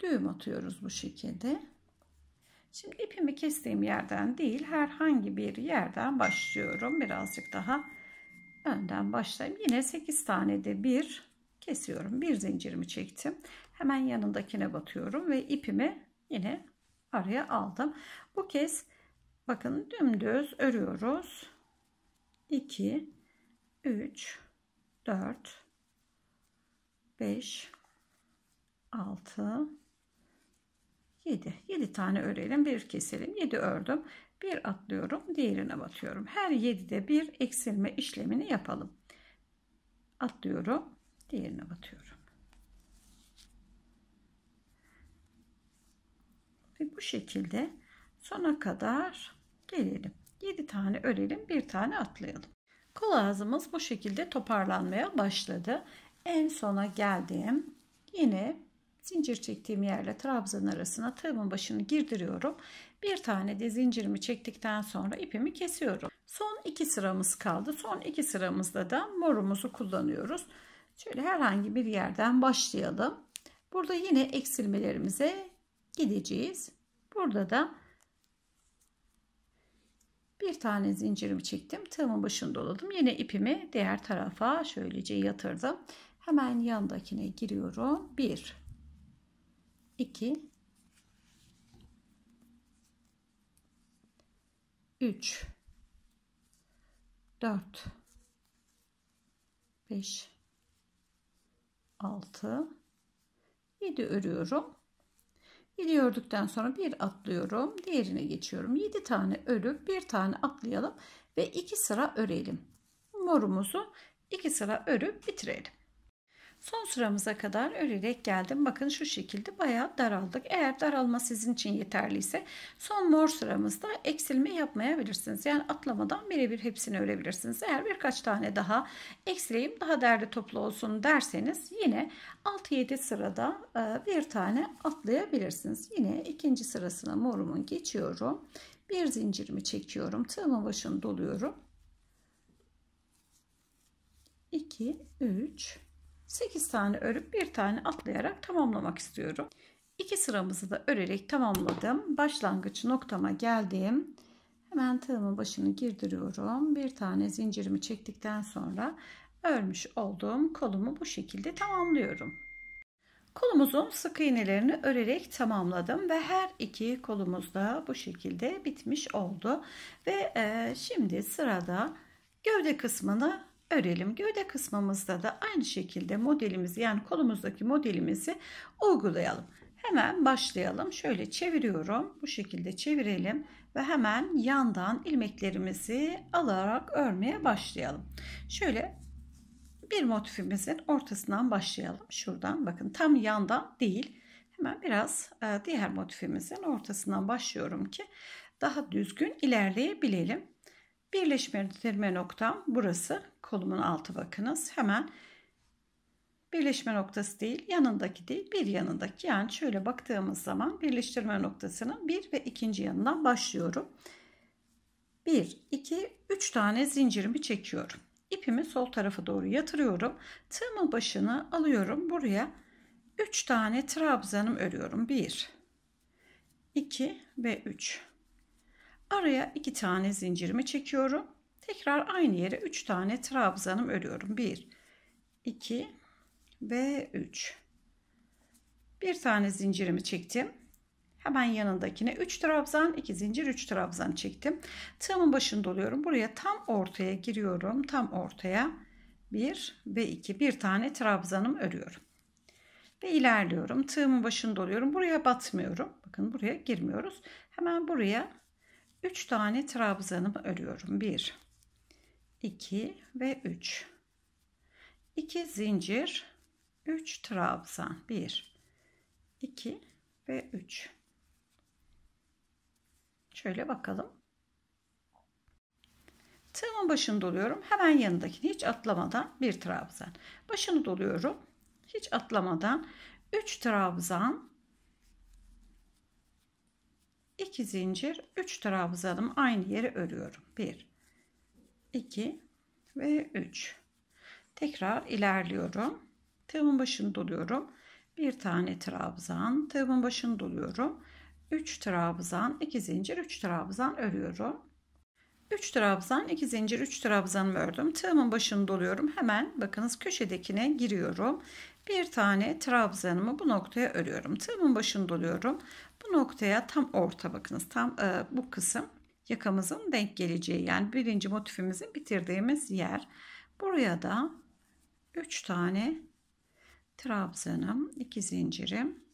Düğüm atıyoruz bu şekilde. Şimdi ipimi kestiğim yerden değil herhangi bir yerden başlıyorum. Birazcık daha önden başlayayım. Yine 8 tane de bir kesiyorum. Bir zincirimi çektim. Hemen yanındakine batıyorum ve ipimi yine araya aldım. Bu kez bakın dümdüz örüyoruz. 2 3 4 5 6 7 7 tane örelim bir keselim 7 ördüm bir atlıyorum diğerine batıyorum her 7'de bir eksilme işlemini yapalım atlıyorum diğerine batıyorum Ve bu şekilde sona kadar gelelim. 7 tane örelim, bir tane atlayalım. Kol ağzımız bu şekilde toparlanmaya başladı. En sona geldim. Yine zincir çektiğim yerle trabzan arasına tığımın başını girdiriyorum. Bir tane de zincirimi çektikten sonra ipimi kesiyorum. Son iki sıramız kaldı. Son iki sıramızda da morumuzu kullanıyoruz. Şöyle herhangi bir yerden başlayalım. Burada yine eksilmelerimize gideceğiz. Burada da bir tane zincirimi çektim. Tığımın başını doladım. Yine ipimi diğer tarafa şöylece yatırdım. Hemen yandakine giriyorum. 1 2 3 4 5 6 7 örüyorum. İli ördükten sonra bir atlıyorum. Diğerine geçiyorum. 7 tane örüp bir tane atlayalım ve 2 sıra örelim. Morumuzu 2 sıra örüp bitirelim. Son sıramıza kadar örerek geldim. Bakın şu şekilde bayağı daraldık. Eğer daralma sizin için yeterliyse son mor sıramızda eksilme yapmayabilirsiniz. Yani atlamadan birebir hepsini örebilirsiniz. Eğer birkaç tane daha eksileyim daha derli toplu olsun derseniz yine 6-7 sırada e, bir tane atlayabilirsiniz. Yine ikinci sırasına morumu geçiyorum. Bir zincirimi çekiyorum. Tığımın başını doluyorum. 2 3 8 tane örüp bir tane atlayarak tamamlamak istiyorum. İki sıramızı da örerek tamamladım. Başlangıç noktama geldim. Hemen tığımın başını girdiriyorum. Bir tane zincirimi çektikten sonra örmüş olduğum kolumu bu şekilde tamamlıyorum. Kolumuzun sık iğnelerini örerek tamamladım ve her iki kolumuz da bu şekilde bitmiş oldu. Ve e, şimdi sırada gövde kısmını örelim. Gövde kısmımızda da aynı şekilde modelimizi yani kolumuzdaki modelimizi uygulayalım. Hemen başlayalım. Şöyle çeviriyorum. Bu şekilde çevirelim ve hemen yandan ilmeklerimizi alarak örmeye başlayalım. Şöyle bir motifimizin ortasından başlayalım. Şuradan bakın tam yandan değil. Hemen biraz e, diğer motifimizin ortasından başlıyorum ki daha düzgün ilerleyebilelim. Birleştirme noktam burası. Kolumun altı bakınız. Hemen birleşme noktası değil yanındaki değil bir yanındaki yani şöyle baktığımız zaman birleştirme noktasının bir ve ikinci yanından başlıyorum. bir iki üç tane zincirimi çekiyorum. İpimi sol tarafa doğru yatırıyorum. Tığımın başını alıyorum. Buraya üç tane trabzanım örüyorum. bir iki ve 3. Araya iki tane zincirimi çekiyorum. Tekrar aynı yere üç tane trabzanım örüyorum. Bir, iki ve üç. Bir tane zincirimi çektim. Hemen yanındakine 3 trabzan, 2 zincir, 3 trabzan çektim. Tığımın başını doluyorum. Buraya tam ortaya giriyorum. Tam ortaya 1 ve 2 bir tane trabzanım örüyorum. Ve ilerliyorum. Tığımın başını doluyorum. Buraya batmıyorum. Bakın buraya girmiyoruz. Hemen buraya 3 tane trabzanımı örüyorum. 1 2 ve 3. 2 zincir, 3 trabzan. 1 2 ve 3. Şöyle bakalım. Tığımın başını doluyorum. Hemen yanındakini hiç atlamadan bir trabzan. Başını doluyorum. Hiç atlamadan 3 trabzan 2 zincir 3 trabzanım aynı yere örüyorum 1 2 ve 3 tekrar ilerliyorum tığımın başını doluyorum bir tane trabzan tığımın başını doluyorum 3 trabzan 2 zincir 3 trabzan örüyorum 3 trabzan 2 zincir 3 trabzanımı ördüm tığımın başını doluyorum hemen bakınız köşedekine giriyorum bir tane trabzanımı bu noktaya örüyorum. Tığımın başını doluyorum. Bu noktaya tam orta bakınız. Tam e, bu kısım yakamızın denk geleceği yani birinci motifimizin bitirdiğimiz yer. Buraya da 3 tane trabzanım, 2 zincirim,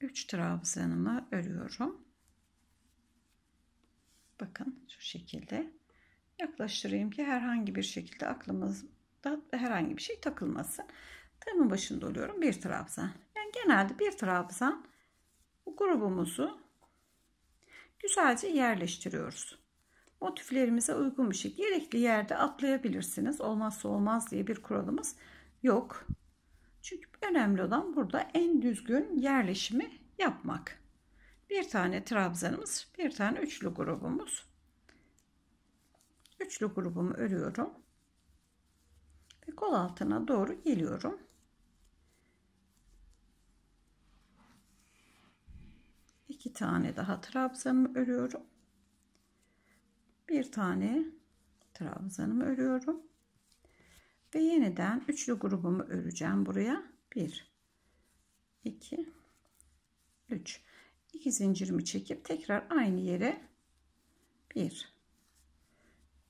3 trabzanımı örüyorum. Bakın şu şekilde yaklaştırayım ki herhangi bir şekilde aklımızda herhangi bir şey takılmasın. Tığımın başında oluyorum. Bir trabzan. Yani genelde bir trabzan bu grubumuzu güzelce yerleştiriyoruz. Motiflerimize uygun bir şekilde Gerekli yerde atlayabilirsiniz. Olmazsa olmaz diye bir kuralımız yok. Çünkü önemli olan burada en düzgün yerleşimi yapmak. Bir tane trabzanımız, bir tane üçlü grubumuz. Üçlü grubumu örüyorum. Ve kol altına doğru geliyorum. iki tane daha trabzanımı örüyorum. Bir tane trabzanımı örüyorum. Ve yeniden üçlü grubumu öreceğim buraya. 1 2 3 2 zincirimi çekip tekrar aynı yere 1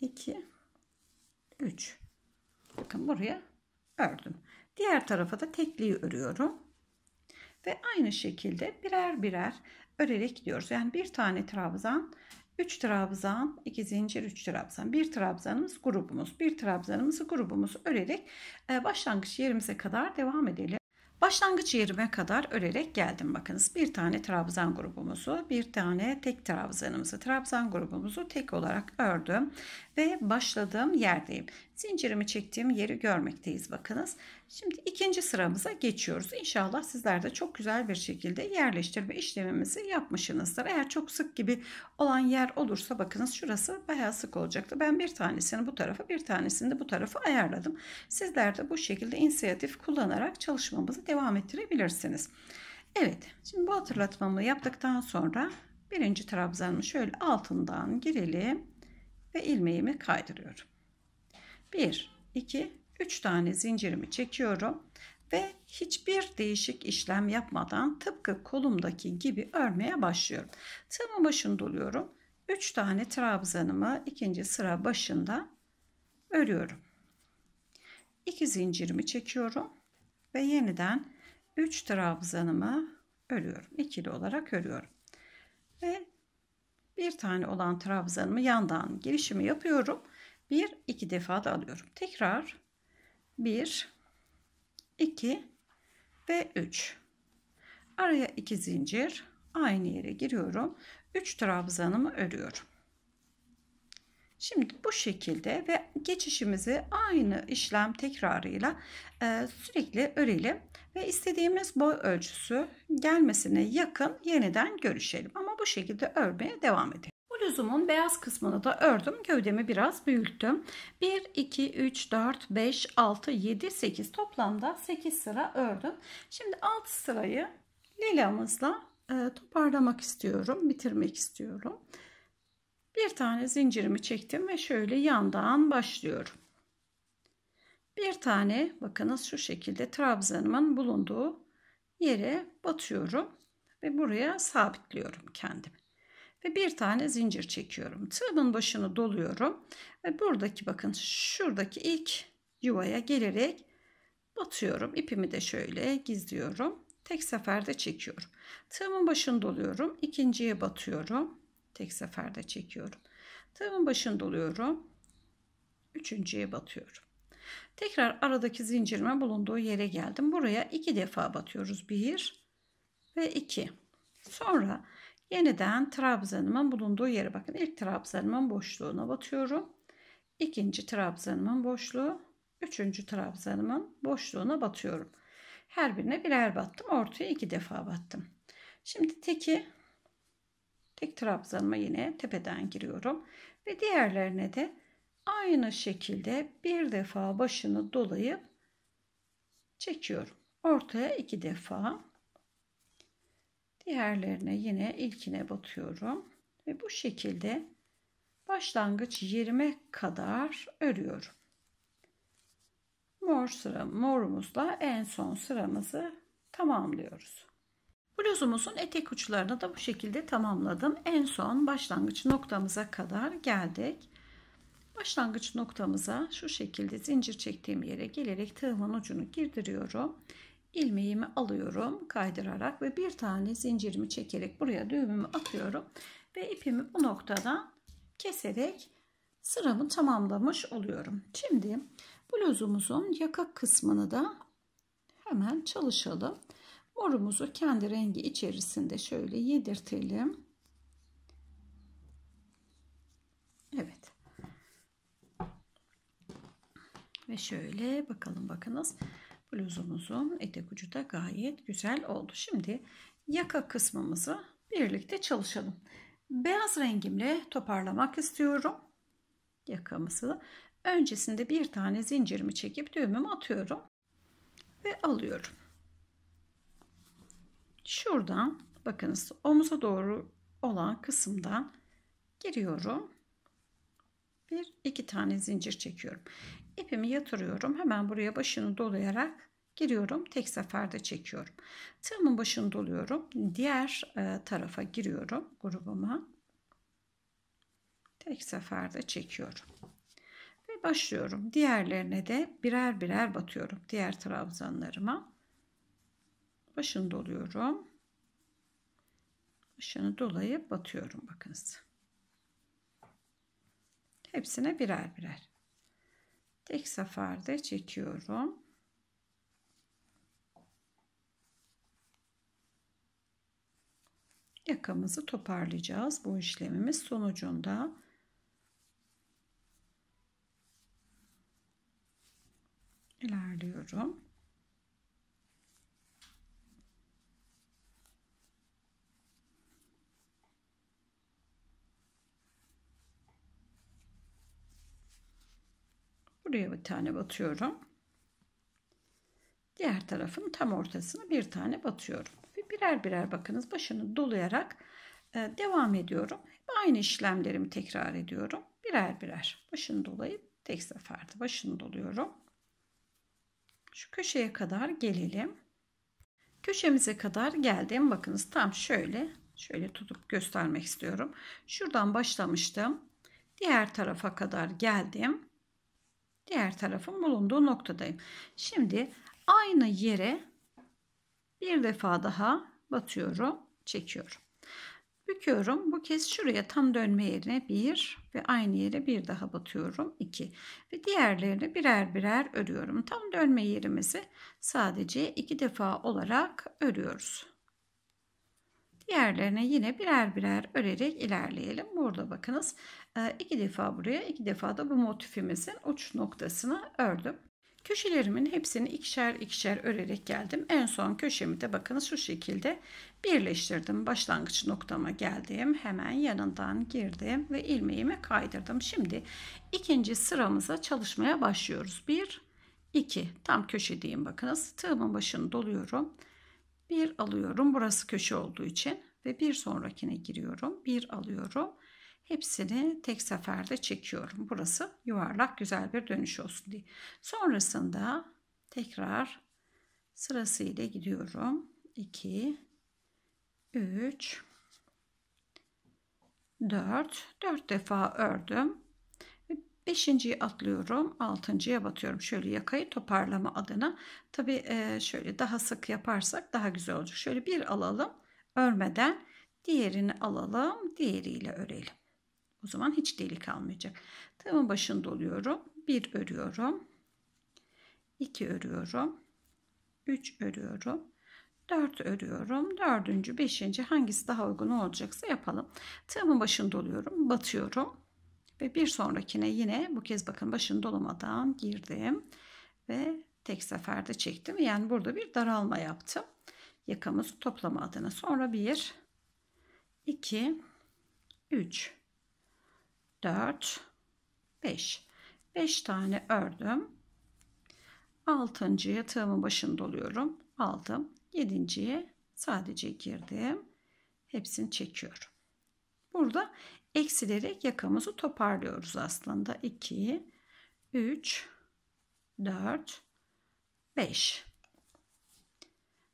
2 3 bakın buraya ördüm diğer tarafa da tekliği örüyorum ve aynı şekilde birer birer örerek gidiyoruz. Yani bir tane trabzan, 3 trabzan, 2 zincir, 3 trabzan. Bir trabzanımız grubumuz. Bir trabzanımızı grubumuz örerek e, başlangıç yerimize kadar devam edelim. Başlangıç yerime kadar örerek geldim. Bakınız bir tane trabzan grubumuzu, bir tane tek trabzanımızı, trabzan grubumuzu tek olarak ördüm ve başladığım yerdeyim. Zincirimi çektiğim yeri görmekteyiz bakınız. Şimdi ikinci sıramıza geçiyoruz. İnşallah sizler de çok güzel bir şekilde yerleştirme işlemimizi yapmışsınızdır. Eğer çok sık gibi olan yer olursa bakınız şurası bayağı sık olacaktı. Ben bir tanesini bu tarafa bir tanesini de bu tarafa ayarladım. Sizler de bu şekilde inisiyatif kullanarak çalışmamızı devam ettirebilirsiniz. Evet şimdi bu hatırlatmamı yaptıktan sonra birinci trabzanın şöyle altından girelim ve ilmeğimi kaydırıyorum. 1, 2, 3 tane zincirimi çekiyorum ve hiçbir değişik işlem yapmadan tıpkı kolumdaki gibi örmeye başlıyorum. Tığımın başını doluyorum. 3 tane trabzanımı ikinci sıra başında örüyorum. 2 zincirimi çekiyorum ve yeniden 3 trabzanımı örüyorum. İkili olarak örüyorum. Ve bir tane olan trabzanımı yandan girişimi yapıyorum. 1, 2 defa da alıyorum. Tekrar 1 2 ve 3 araya 2 zincir aynı yere giriyorum 3 trabzanımı örüyorum Şimdi bu şekilde ve geçişimizi aynı işlem tekrarıyla e, sürekli örelim ve istediğimiz boy ölçüsü gelmesine yakın yeniden görüşelim. Ama bu şekilde örmeye devam edelim. Bluzumun beyaz kısmını da ördüm. Gövdemi biraz büyüttüm. 1, 2, 3, 4, 5, 6, 7, 8 toplamda 8 sıra ördüm. Şimdi alt sırayı lilamızla e, toparlamak istiyorum. Bitirmek istiyorum. Bir tane zincirimi çektim ve şöyle yandan başlıyorum. Bir tane bakınız şu şekilde trabzanımın bulunduğu yere batıyorum ve buraya sabitliyorum kendimi ve bir tane zincir çekiyorum. Tığımın başını doluyorum ve buradaki bakın şuradaki ilk yuvaya gelerek batıyorum. İpimi de şöyle gizliyorum. Tek seferde çekiyorum. Tığımın başını doluyorum. ikinciye batıyorum. Tek seferde çekiyorum. Tığımın başını doluyorum. Üçüncüye batıyorum. Tekrar aradaki zincirime bulunduğu yere geldim. Buraya iki defa batıyoruz. Bir ve iki. Sonra Yeniden trabzanımın bulunduğu yere bakın. İlk trabzanımın boşluğuna batıyorum. İkinci trabzanımın boşluğu. Üçüncü trabzanımın boşluğuna batıyorum. Her birine birer battım. Ortaya iki defa battım. Şimdi teki tek trabzanıma yine tepeden giriyorum. Ve diğerlerine de aynı şekilde bir defa başını dolayıp çekiyorum. Ortaya iki defa Diğerlerine yine ilkine batıyorum. Ve bu şekilde başlangıç 20 kadar örüyorum. Mor sıra morumuzla en son sıramızı tamamlıyoruz. Bluzumuzun etek uçlarını da bu şekilde tamamladım. En son başlangıç noktamıza kadar geldik. Başlangıç noktamıza şu şekilde zincir çektiğim yere gelerek tığımın ucunu girdiriyorum ilmeğimi alıyorum kaydırarak ve bir tane zincirimi çekerek buraya düğümümü atıyorum ve ipimi bu noktadan keserek sıramı tamamlamış oluyorum. Şimdi bluzumuzun yaka kısmını da hemen çalışalım. Morumuzu kendi rengi içerisinde şöyle yedirtelim. Evet. Ve şöyle bakalım bakınız bluzumuzun etek ucu da gayet güzel oldu. Şimdi yaka kısmımızı birlikte çalışalım. Beyaz rengimle toparlamak istiyorum. Yakamızı öncesinde bir tane zincirimi çekip düğümümü atıyorum ve alıyorum. Şuradan bakınız omuza doğru olan kısımdan giriyorum. Bir iki tane zincir çekiyorum ipimi yatırıyorum. Hemen buraya başını dolayarak giriyorum. Tek seferde çekiyorum. Tığımın başını doluyorum. Diğer e, tarafa giriyorum grubuma. Tek seferde çekiyorum. Ve başlıyorum. Diğerlerine de birer birer batıyorum. Diğer trabzanlarıma. Başını doluyorum. Başını dolayıp batıyorum. Bakınız. Hepsine birer birer tek seferde çekiyorum. Yakamızı toparlayacağız bu işlemimiz sonucunda. ilerliyorum. Buraya bir tane batıyorum. Diğer tarafın tam ortasına bir tane batıyorum. Ve birer birer bakınız başını dolayarak e, devam ediyorum. aynı işlemlerimi tekrar ediyorum. Birer birer başını dolayıp tek seferde başını doluyorum. Şu köşeye kadar gelelim. Köşemize kadar geldim. Bakınız tam şöyle. Şöyle tutup göstermek istiyorum. Şuradan başlamıştım. Diğer tarafa kadar geldim diğer tarafın bulunduğu noktadayım. Şimdi aynı yere bir defa daha batıyorum, çekiyorum. Büküyorum. Bu kez şuraya tam dönme yerine 1 ve aynı yere bir daha batıyorum 2 ve diğerlerini birer birer örüyorum. Tam dönme yerimizi sadece 2 defa olarak örüyoruz. Diğerlerine yine birer birer örerek ilerleyelim. Burada bakınız ee, iki defa buraya iki defa da bu motifimizin uç noktasına ördüm. Köşelerimin hepsini ikişer ikişer örerek geldim. En son köşemi de bakın şu şekilde birleştirdim. Başlangıç noktama geldim. Hemen yanından girdim ve ilmeğimi kaydırdım. Şimdi ikinci sıramıza çalışmaya başlıyoruz. 1 2 tam köşedeyim bakınız. Tığımın başını doluyorum. 1 alıyorum. Burası köşe olduğu için ve bir sonrakine giriyorum. 1 alıyorum. Hepsini tek seferde çekiyorum. Burası yuvarlak güzel bir dönüş olsun diye. Sonrasında tekrar sırasıyla gidiyorum. 2 3 4 4 defa ördüm. Beşinciyi atlıyorum. Altıncıya batıyorum. Şöyle yakayı toparlama adına. Tabi e, şöyle daha sık yaparsak daha güzel olacak. Şöyle bir alalım. Örmeden diğerini alalım. Diğeriyle örelim. O zaman hiç delik kalmayacak. Tığımın başını doluyorum. 1 örüyorum. 2 örüyorum. 3 örüyorum. 4 örüyorum. 4. 5. hangisi daha uygun olacaksa yapalım. Tığımın başını doluyorum. Batıyorum. Ve bir sonrakine yine bu kez bakın başını dolamadan girdim. Ve tek seferde çektim. Yani burada bir daralma yaptım. Yakamız toplama adına. Sonra 1, 2, 3, 4 5 5 tane ördüm. 6.ya tığımın başını doluyorum. Aldım. 7.ye sadece girdim. Hepsini çekiyorum. Burada eksilerek yakamızı toparlıyoruz aslında. 2 3 4 5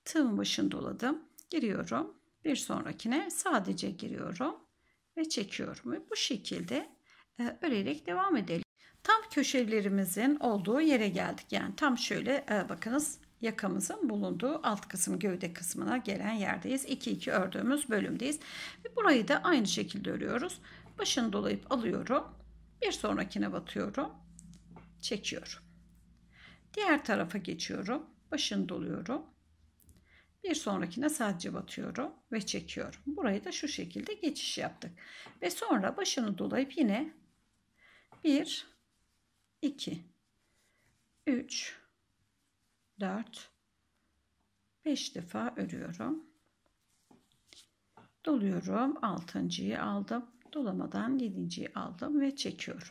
Tığımın başını doladım. Giriyorum. Bir sonrakine sadece giriyorum ve çekiyorum. Ve bu şekilde e, örerek devam edelim. Tam köşelerimizin olduğu yere geldik. Yani tam şöyle e, bakınız yakamızın bulunduğu alt kısım gövde kısmına gelen yerdeyiz. 2-2 ördüğümüz bölümdeyiz. Ve burayı da aynı şekilde örüyoruz. Başını dolayıp alıyorum. Bir sonrakine batıyorum. Çekiyorum. Diğer tarafa geçiyorum. Başını doluyorum. Bir sonrakine sadece batıyorum ve çekiyorum. Burayı da şu şekilde geçiş yaptık. Ve sonra başını dolayıp yine 1 2 3 4 5 defa örüyorum. Doluyorum. 6.yı aldım. Dolamadan 7.yi aldım ve çekiyorum.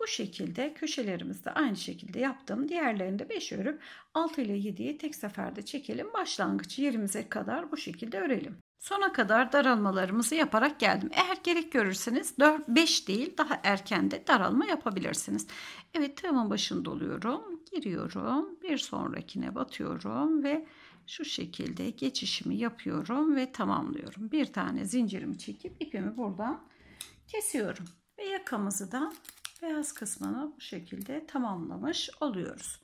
Bu şekilde köşelerimizde aynı şekilde yaptım. Diğerlerinde de 5 örüp 6 ile 7'yi tek seferde çekelim. Başlangıç yerimize kadar bu şekilde örelim. Sona kadar daralmalarımızı yaparak geldim. Eğer gerek görürseniz 4 5 değil daha erken de daralma yapabilirsiniz. Evet tığımın başında oluyorum. Giriyorum. Bir sonrakine batıyorum ve şu şekilde geçişimi yapıyorum ve tamamlıyorum. Bir tane zincirimi çekip ipimi buradan kesiyorum. Ve yakamızı da beyaz kısmını bu şekilde tamamlamış oluyoruz.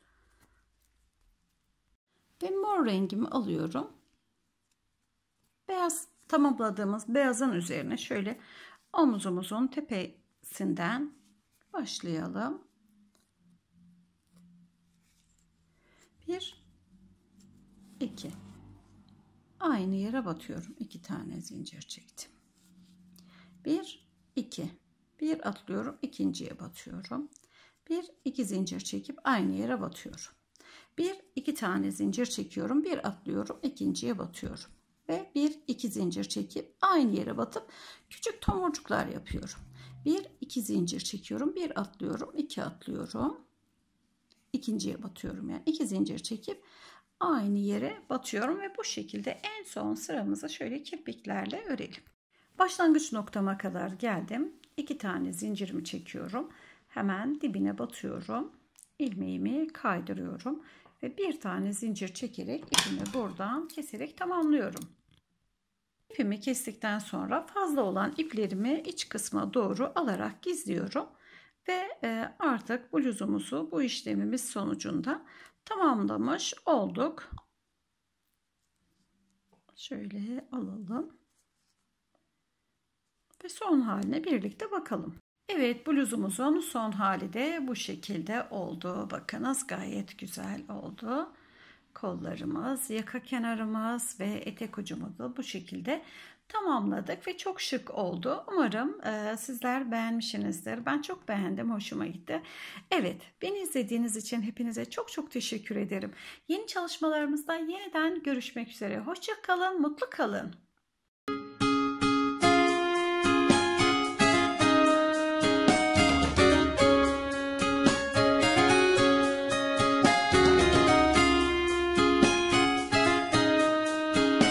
Ve mor rengimi alıyorum Beyaz tamamladığımız beyazın üzerine şöyle omuzumuzun tepesinden başlayalım. Bir, iki. Aynı yere batıyorum. İki tane zincir çektim. Bir, iki. Bir atlıyorum. ikinciye batıyorum. Bir, iki zincir çekip aynı yere batıyorum. Bir, iki tane zincir çekiyorum. Bir atlıyorum. ikinciye batıyorum ve bir iki zincir çekip aynı yere batıp küçük tomurcuklar yapıyorum. Bir iki zincir çekiyorum. Bir atlıyorum. iki atlıyorum. ikinciye batıyorum. Yani iki zincir çekip aynı yere batıyorum ve bu şekilde en son sıramızı şöyle kirpiklerle örelim. Başlangıç noktama kadar geldim. İki tane zincirimi çekiyorum. Hemen dibine batıyorum. ilmeğimi kaydırıyorum ve bir tane zincir çekerek ipimi buradan keserek tamamlıyorum. İpimi kestikten sonra fazla olan iplerimi iç kısma doğru alarak gizliyorum. Ve e, artık bluzumuzu bu işlemimiz sonucunda tamamlamış olduk. Şöyle alalım. Ve son haline birlikte bakalım. Evet bluzumuzun son hali de bu şekilde oldu. Bakınız gayet güzel oldu kollarımız, yaka kenarımız ve etek ucumuzu bu şekilde tamamladık ve çok şık oldu. Umarım e, sizler beğenmişsinizdir. Ben çok beğendim, hoşuma gitti. Evet, beni izlediğiniz için hepinize çok çok teşekkür ederim. Yeni çalışmalarımızda yeniden görüşmek üzere. Hoşça kalın, mutlu kalın.